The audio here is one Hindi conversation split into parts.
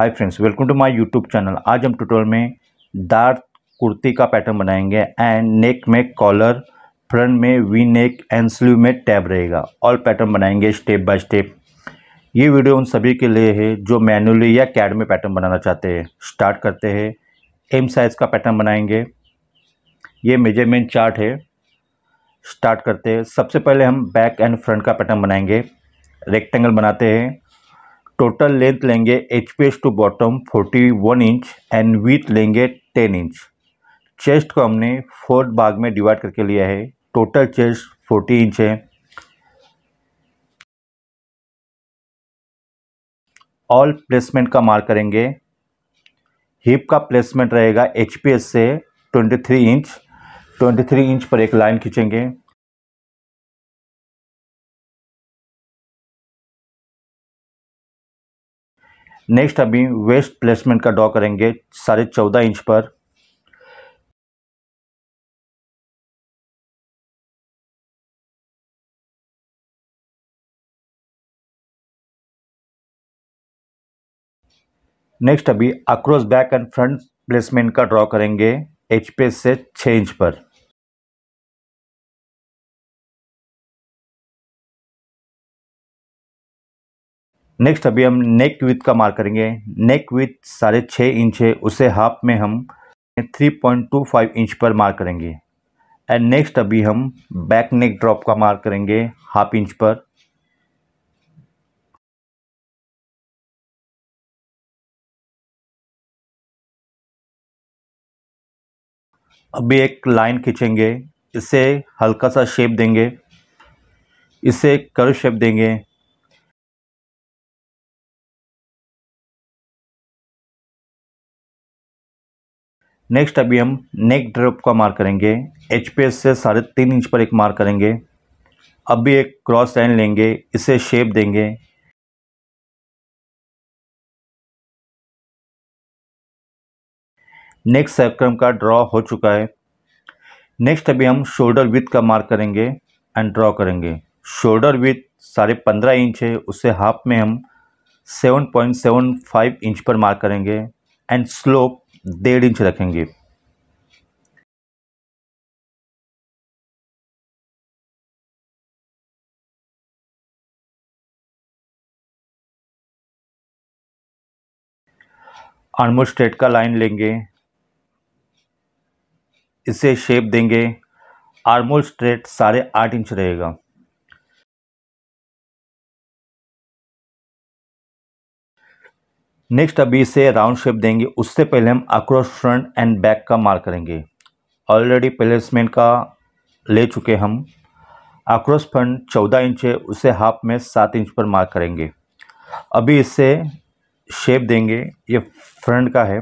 hi friends welcome to my YouTube channel आज हम ट्यूटोरियल में दार कुर्ती का पैटर्न बनाएंगे एंड नेक में कॉलर फ्रंट में वी नेक एंड स्लीव में टैब रहेगा और पैटर्न बनाएंगे स्टेप बाय स्टेप ये वीडियो उन सभी के लिए है जो मैनुअली या कैड में पैटर्न बनाना चाहते हैं स्टार्ट करते हैं एम साइज़ का पैटर्न बनाएंगे ये मेजरमेंट चार्ट है स्टार्ट करते हैं सबसे पहले हम बैक एंड फ्रंट का पैटर्न बनाएंगे रेक्टेंगल बनाते हैं टोटल लेंथ लेंगे H P S to bottom 41 inch and width लेंगे 10 इंच चेस्ट को हमने फोर्थ भाग में डिवाइड करके लिया है टोटल चेस्ट 40 इंच है ऑल प्लेसमेंट का मार्क करेंगे हिप का प्लेसमेंट रहेगा एच से 23 इंच 23 इंच पर एक लाइन खींचेंगे नेक्स्ट अभी वेस्ट प्लेसमेंट का ड्रॉ करेंगे साढ़े चौदह इंच पर नेक्स्ट अभी across back and front placement का ड्रॉ करेंगे एच से छः इंच पर नेक्स्ट अभी हम नेक विथ का मार्क करेंगे नेक विथ साढ़े छः इंच है उसे हाफ में हम 3.25 इंच पर मार्क करेंगे एंड नेक्स्ट अभी हम बैक नेक ड्रॉप का मार्क करेंगे हाफ इंच पर अभी एक लाइन खींचेंगे इसे हल्का सा शेप देंगे इसे कर्व शेप देंगे नेक्स्ट अभी हम नेक ड्रॉप का मार करेंगे एच से साढ़े तीन इंच पर एक मार करेंगे अब भी एक क्रॉस लाइन लेंगे इसे शेप देंगे नेक्स्ट सर्क्रम का ड्रॉ हो चुका है नेक्स्ट अभी हम शोल्डर विथ का मार्क करेंगे एंड ड्रॉ करेंगे शोल्डर विथ साढ़े पंद्रह इंच है उससे हाफ में हम seven point seven five inch पर मार्क करेंगे एंड स्लोप डेढ़ इंच रखेंगे अनमोल स्ट्रेट का लाइन लेंगे इसे शेप देंगे आर्मोल स्ट्रेट साढ़े आठ इंच रहेगा नेक्स्ट अभी इसे राउंड शेप देंगे उससे पहले हम अक्रॉस फ्रंट एंड बैक का मार्क करेंगे ऑलरेडी प्लेसमेंट का ले चुके हम अक्रॉस फ्रंट चौदह इंच है उसे हाफ में सात इंच पर मार्क करेंगे अभी इसे शेप देंगे ये फ्रंट का है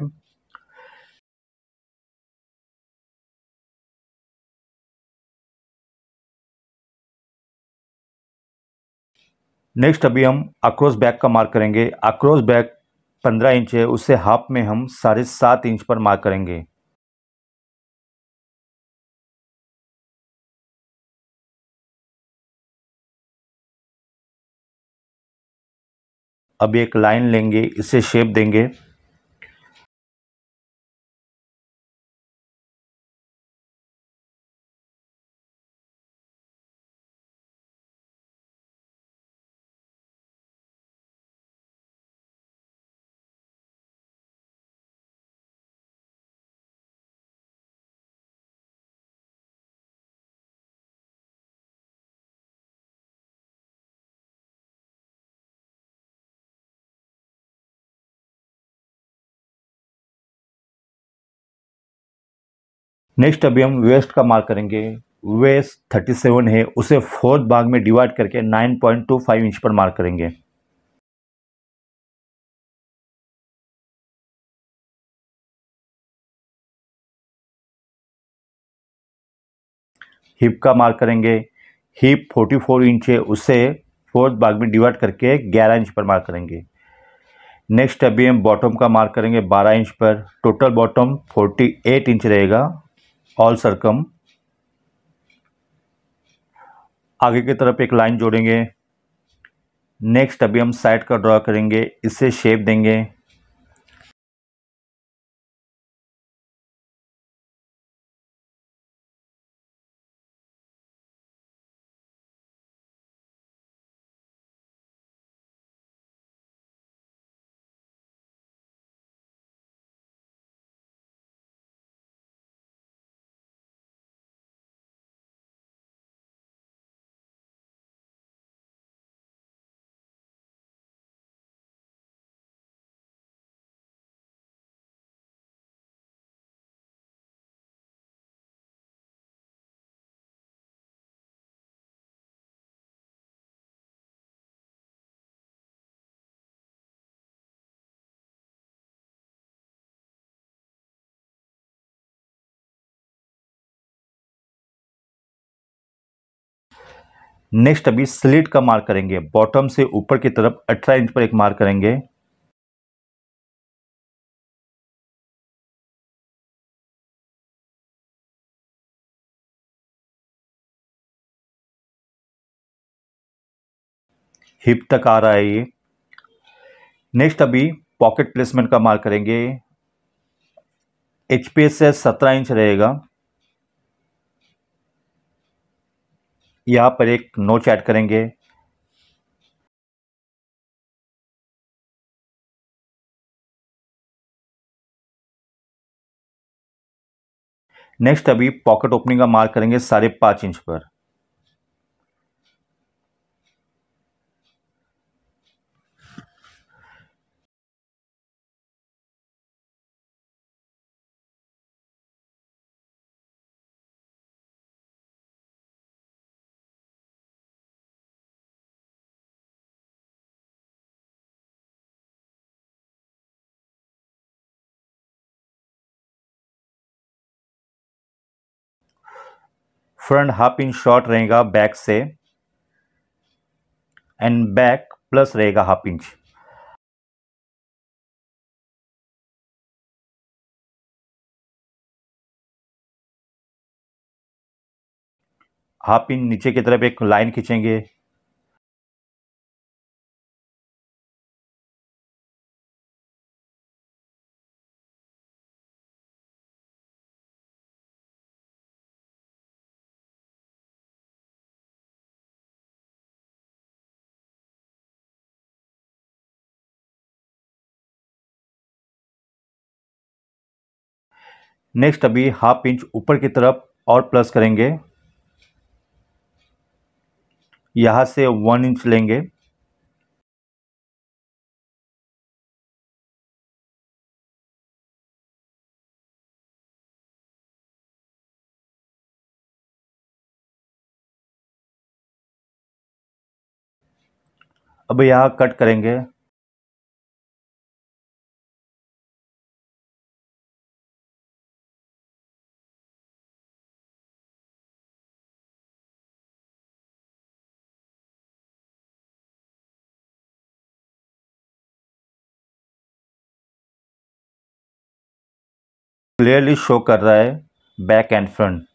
नेक्स्ट अभी हम अक्रॉस बैक का मार्क करेंगे अक्रॉस बैक पंद्रह इंच है उससे हाफ में हम साढ़े सात इंच पर मार्क करेंगे अब एक लाइन लेंगे इसे शेप देंगे नेक्स्ट अभी हम वेस्ट का मार्क करेंगे वेस्ट थर्टी सेवन है उसे फोर्थ भाग में डिवाइड करके nine point two five inch पर मार्क करेंगे हिप का मार्क करेंगे हिप फोर्टी फोर इंच है उसे फोर्थ भाग में डिवाइड करके ग्यारह इंच पर मार्क करेंगे नेक्स्ट अभी हम बॉटम का मार्क करेंगे 12 इंच पर टोटल बॉटम 48 इंच रहेगा ऑल सरकम आगे की तरफ एक लाइन जोड़ेंगे नेक्स्ट अभी हम साइड का ड्रॉ करेंगे इसे शेप देंगे नेक्स्ट अभी स्लिट का मार्क करेंगे बॉटम से ऊपर की तरफ अठारह इंच पर एक मार्क करेंगे हिप तक आ रहा है ये नेक्स्ट अभी पॉकेट प्लेसमेंट का मार्क करेंगे एच पी एस से सत्रह इंच रहेगा यहाँ पर एक नोच ऐड करेंगे नेक्स्ट अभी पॉकेट ओपनिंग का मार्क करेंगे साढ़े पाँच इंच पर फ्रंट हाफ इंच शॉर्ट रहेगा बैक से एंड बैक प्लस रहेगा हाफ इंच हाफ इंच नीचे की तरफ एक लाइन खींचेंगे नेक्स्ट अभी हाफ इंच ऊपर की तरफ और प्लस करेंगे यहाँ से वन इंच लेंगे अब यहाँ कट करेंगे क्लियरली शो कर रहा है बैक एंड फ्रंट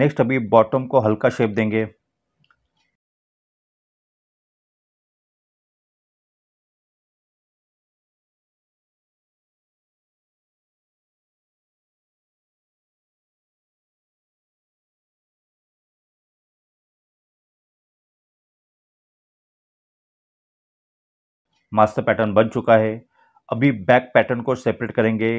नेक्स्ट अभी बॉटम को हल्का शेप देंगे मास्टर पैटर्न बन चुका है अभी बैक पैटर्न को सेपरेट करेंगे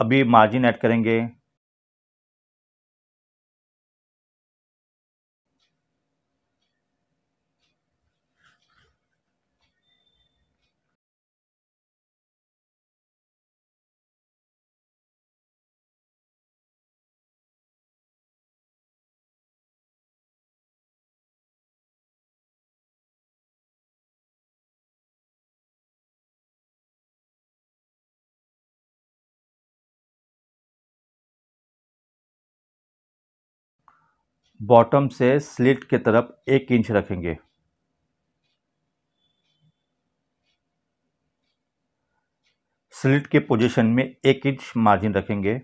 अभी मार्जिन ऐड करेंगे बॉटम से स्लिट के तरफ एक इंच रखेंगे स्लिट के पोजीशन में एक इंच मार्जिन रखेंगे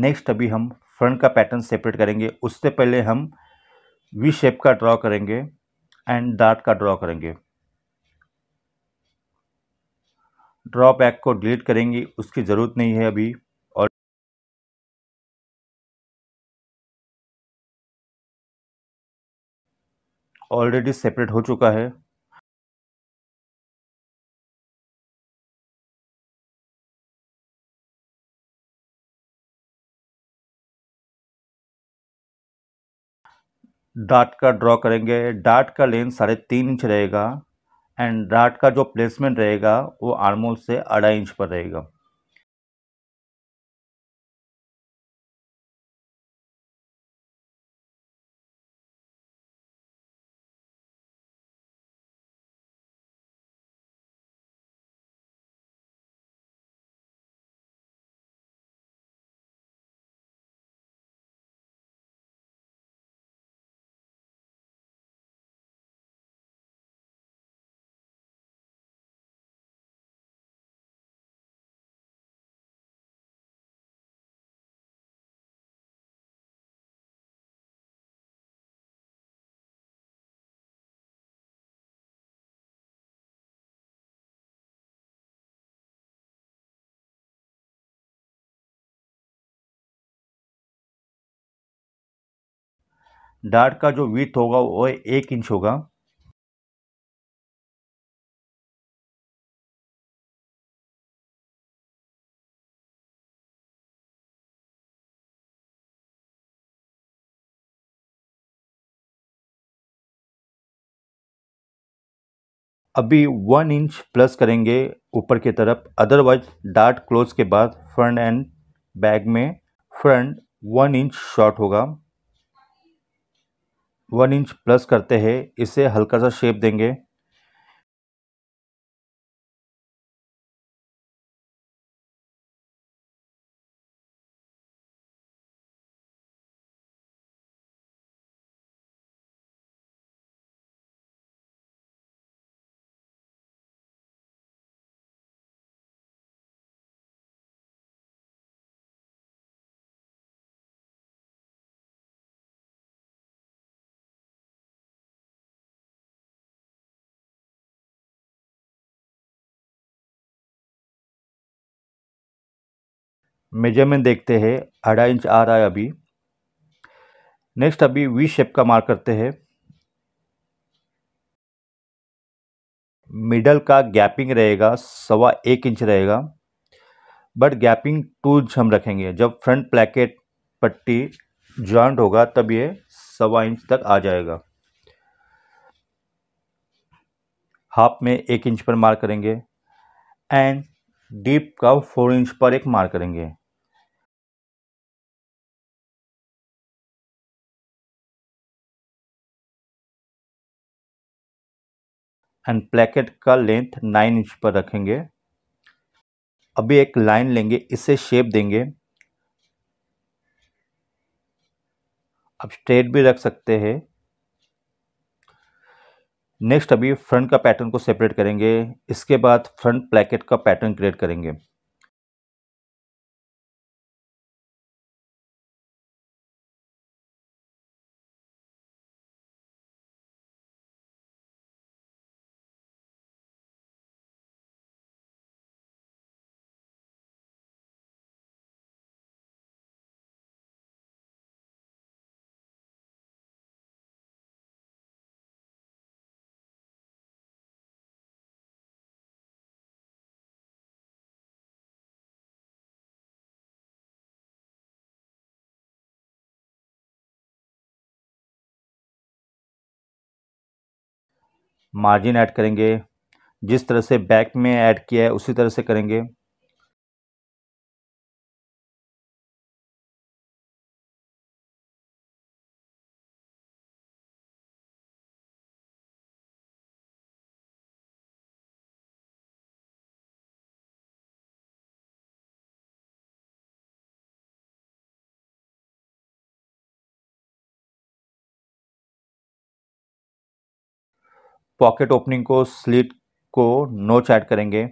नेक्स्ट अभी हम फ्रंट का पैटर्न सेपरेट करेंगे उससे पहले हम वी शेप का ड्रॉ करेंगे एंड डार्ट का ड्रॉ करेंगे ड्रॉ पैक को डिलीट करेंगे उसकी ज़रूरत नहीं है अभी और ऑलरेडी सेपरेट हो चुका है डाट का ड्रॉ करेंगे डाट का लेंथ साढ़े तीन इंच रहेगा एंड डाट का जो प्लेसमेंट रहेगा वो आर्मोल से अढ़ाई इंच पर रहेगा डार्ट का जो विथ होगा वो एक इंच होगा अभी वन इंच प्लस करेंगे ऊपर की तरफ अदरवाइज डार्ट क्लोज के बाद फ्रंट एंड बैग में फ्रंट वन इंच शॉर्ट होगा वन इंच प्लस करते हैं इसे हल्का सा शेप देंगे मेजरमेंट देखते हैं अढ़ाई इंच आ रहा है अभी नेक्स्ट अभी वी शेप का मार्क करते हैं मिडल का गैपिंग रहेगा सवा एक इंच रहेगा बट गैपिंग टू इंच हम रखेंगे जब फ्रंट प्लेकेट पट्टी जॉइंट होगा तब ये सवा इंच तक आ जाएगा हाफ में एक इंच पर मार्क करेंगे एंड डीप का फोर इंच पर एक मार्क करेंगे एंड प्लेकेट का लेंथ नाइन इंच पर रखेंगे अभी एक लाइन लेंगे इसे शेप देंगे आप स्ट्रेट भी रख सकते हैं नेक्स्ट अभी फ्रंट का पैटर्न को सेपरेट करेंगे इसके बाद फ्रंट प्लेकेट का पैटर्न क्रिएट करेंगे मार्जिन ऐड करेंगे जिस तरह से बैक में ऐड किया है उसी तरह से करेंगे पॉकेट ओपनिंग को स्लिट को नोच चैट करेंगे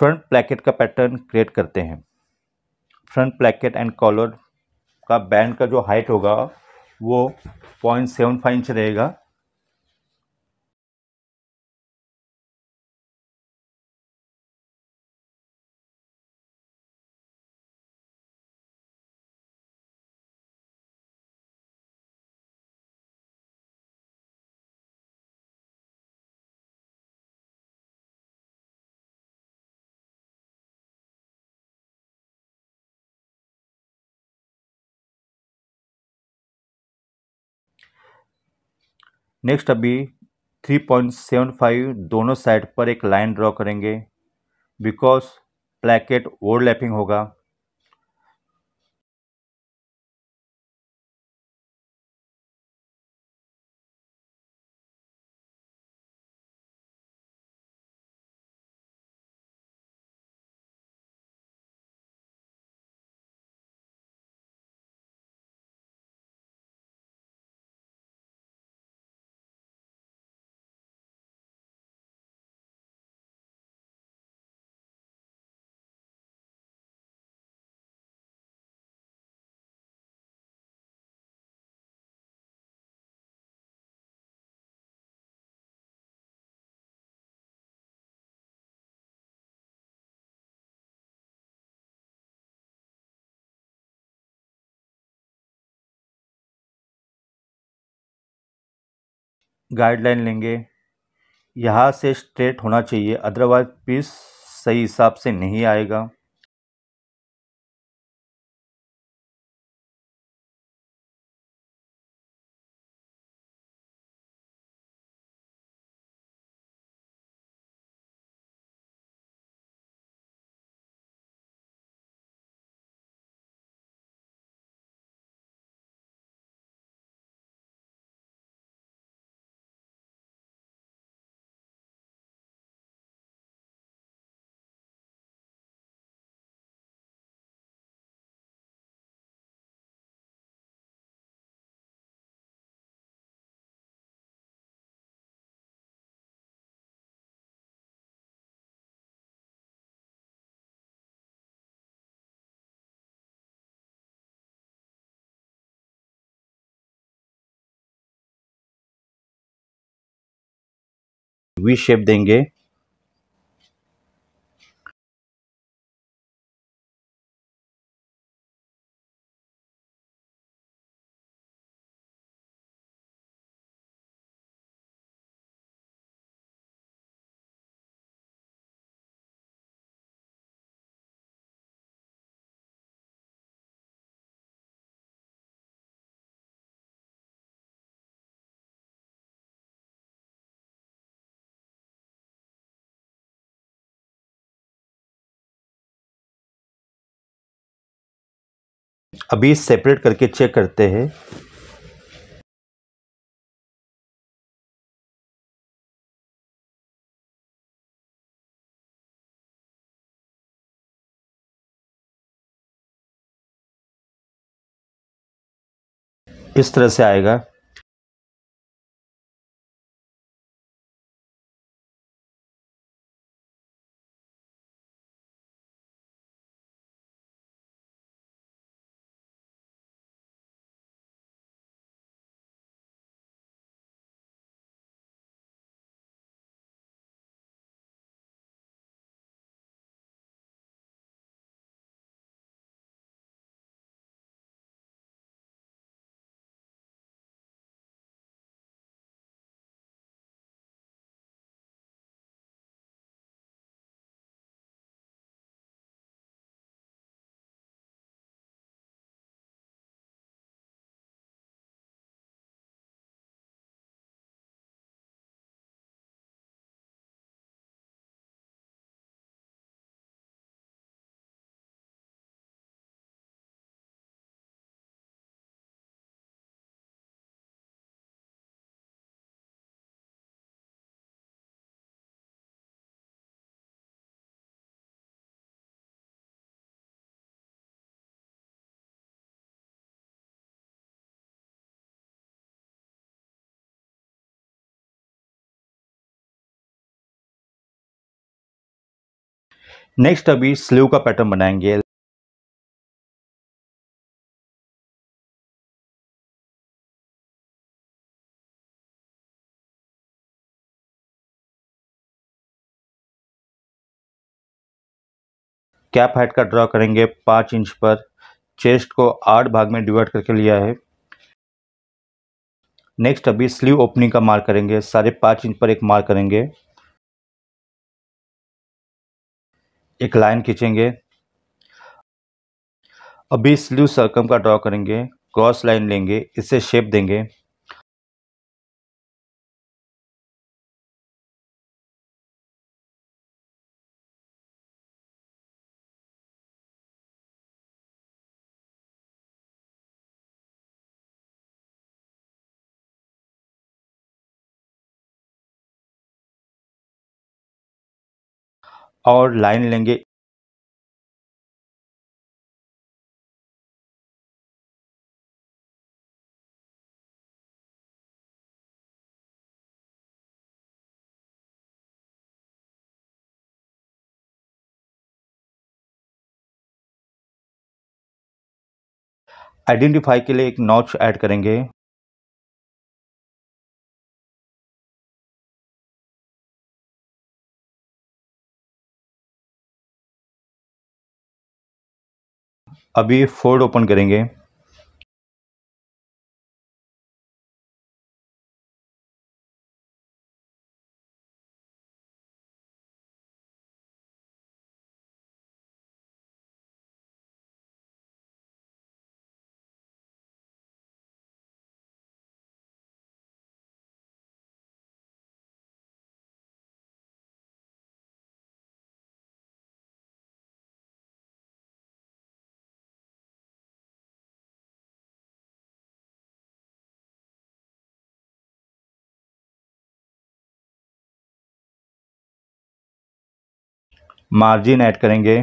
फ्रंट प्लैकेट का पैटर्न क्रिएट करते हैं फ्रंट प्लैकेट एंड कॉलर का बैंड का जो हाइट होगा वो पॉइंट सेवन फाइव इंच रहेगा नेक्स्ट अभी 3.75 दोनों साइड पर एक लाइन ड्रॉ करेंगे बिकॉज प्लैकेट ओवरलैपिंग होगा गाइडलाइन लेंगे यहाँ से स्ट्रेट होना चाहिए अदरवाइज पीस सही हिसाब से नहीं आएगा वी शेप देंगे अभी सेपरेट करके चेक करते हैं इस तरह से आएगा नेक्स्ट अभी स्लीव का पैटर्न बनाएंगे कैप हाइट का ड्रॉ करेंगे पाँच इंच पर चेस्ट को आठ भाग में डिवाइड करके लिया है नेक्स्ट अभी स्लीव ओपनिंग का मार्क करेंगे साढ़े पाँच इंच पर एक मार्क करेंगे एक लाइन खींचेंगे अभी स्लू सर्कम का ड्रॉ करेंगे क्रॉस लाइन लेंगे इससे शेप देंगे और लाइन लेंगे आइडेंटिफाई के लिए एक नॉच ऐड करेंगे अभी फोर्ड ओपन करेंगे मार्जिन ऐड करेंगे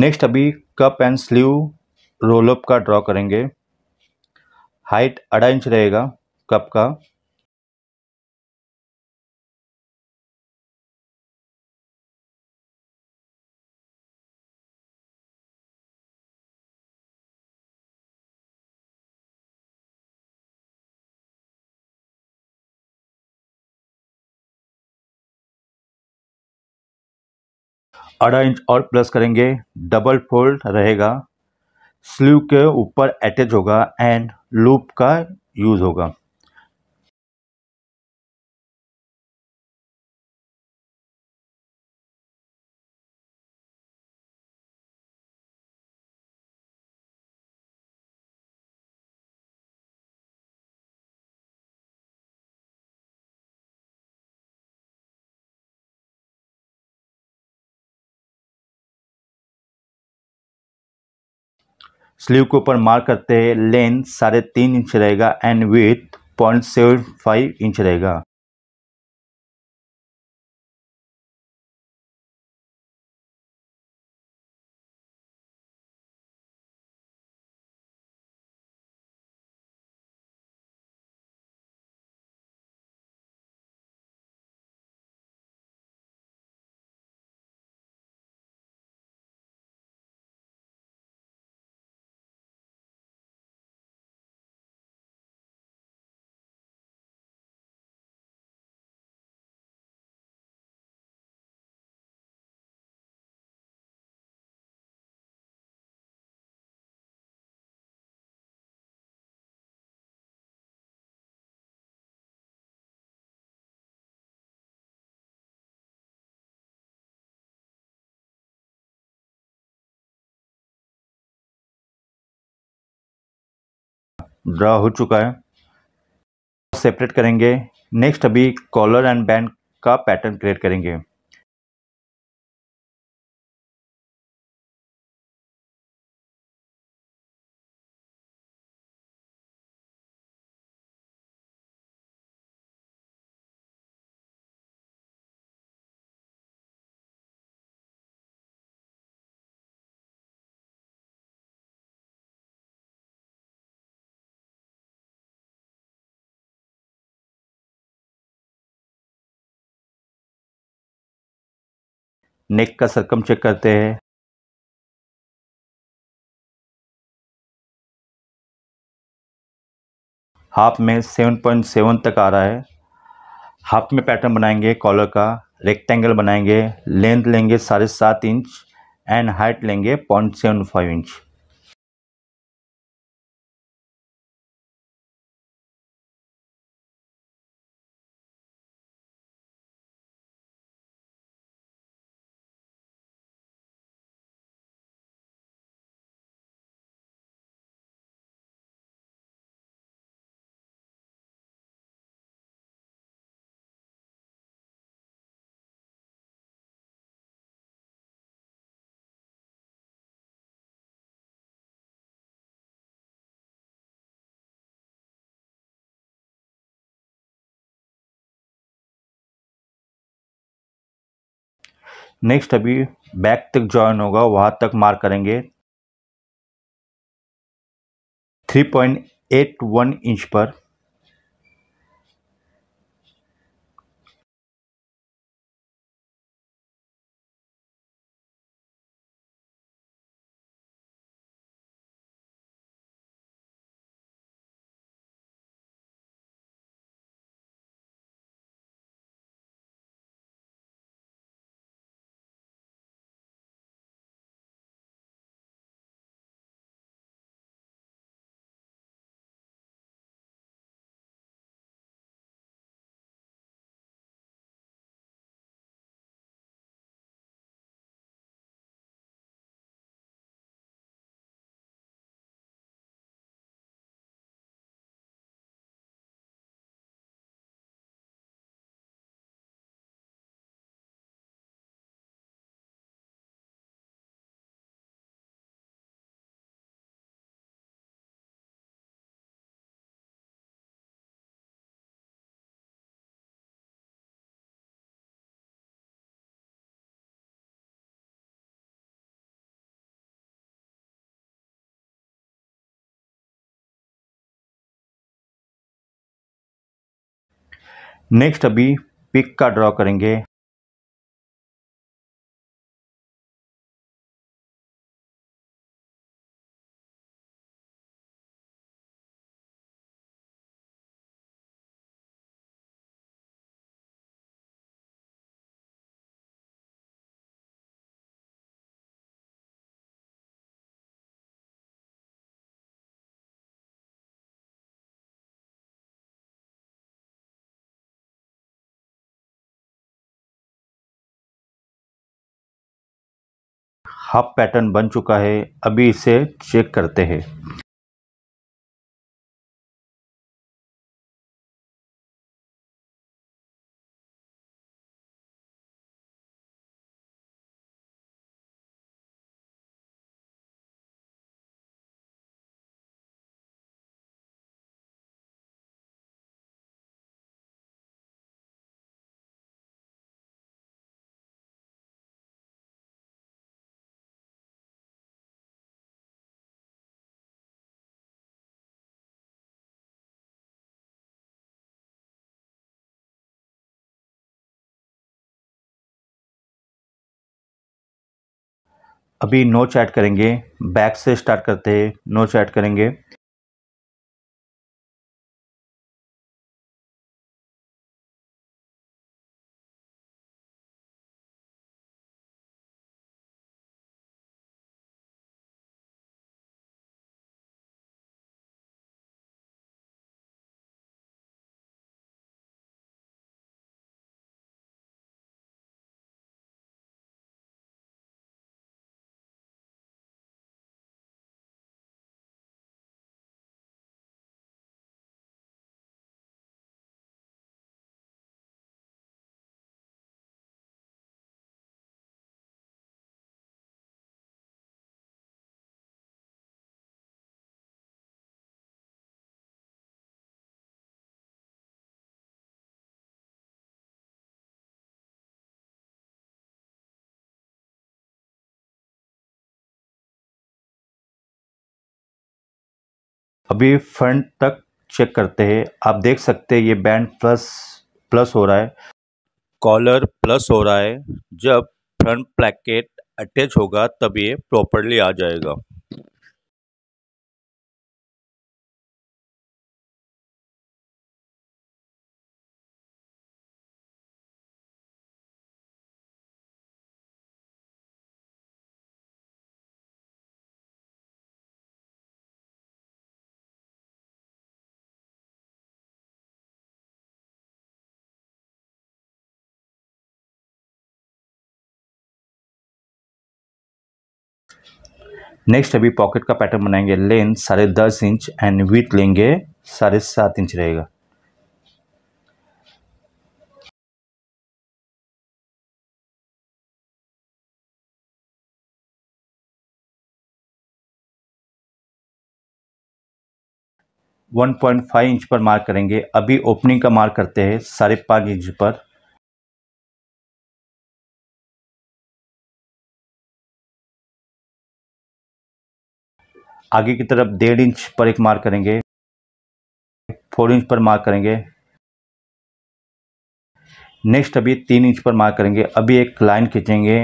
नेक्स्ट अभी कप एंड स्लीव रोलअप का ड्रॉ करेंगे हाइट अढ़ाई इंच रहेगा कप का आधा इंच और प्लस करेंगे डबल फोल्ड रहेगा स्लीव के ऊपर अटैच होगा एंड लूप का यूज़ होगा स्लीव के ऊपर मार्क करते हैं लेंथ साढ़े तीन इंच रहेगा and width point seven five inch रहेगा ड्रा हो चुका है सेपरेट करेंगे नेक्स्ट अभी कॉलर एंड बैंड का पैटर्न क्रिएट करेंगे नेक का सरकम चेक करते हैं हाफ में सेवन पॉइंट सेवन तक आ रहा है हाफ में पैटर्न बनाएंगे कॉलर का रेक्टेंगल बनाएंगे लेंथ लेंगे साढ़े सात इंच एंड हाइट लेंगे point seven five inch next अभी बैक तक ज्वाइन होगा वहाँ तक मार्क करेंगे 3.81 इंच पर नेक्स्ट अभी पिक का ड्रॉ करेंगे हाफ पैटर्न बन चुका है अभी इसे चेक करते हैं अभी नो चैट करेंगे बैक से स्टार्ट करते हैं नो चैट करेंगे भी फ्रंट तक चेक करते हैं आप देख सकते हैं ये बैंड प्लस प्लस हो रहा है कॉलर प्लस हो रहा है जब फ्रंट प्लेकेट अटैच होगा तब ये प्रॉपरली आ जाएगा नेक्स्ट अभी पॉकेट का पैटर्न बनाएंगे लेंथ साढ़े दस इंच एंड विथ लेंगे साढ़े सात इंच रहेगा वन पॉइंट फाइव इंच पर मार्क करेंगे अभी ओपनिंग का मार्क करते हैं साढ़े पाँच इंच पर आगे की तरफ डेढ़ इंच पर एक मार्क करेंगे फोर इंच पर मार्क करेंगे नेक्स्ट अभी तीन इंच पर मार्क करेंगे अभी एक लाइन खींचेंगे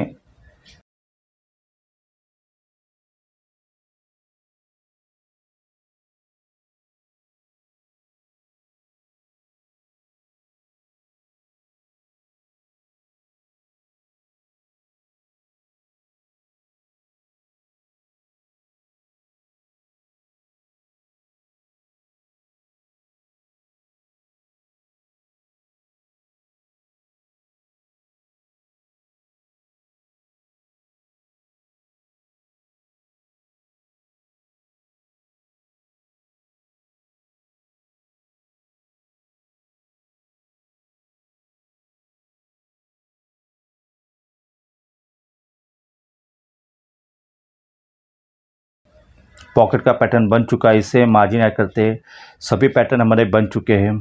पॉकेट का पैटर्न बन चुका है इसे मार्जिन ऐड करते सभी पैटर्न हमारे बन चुके हैं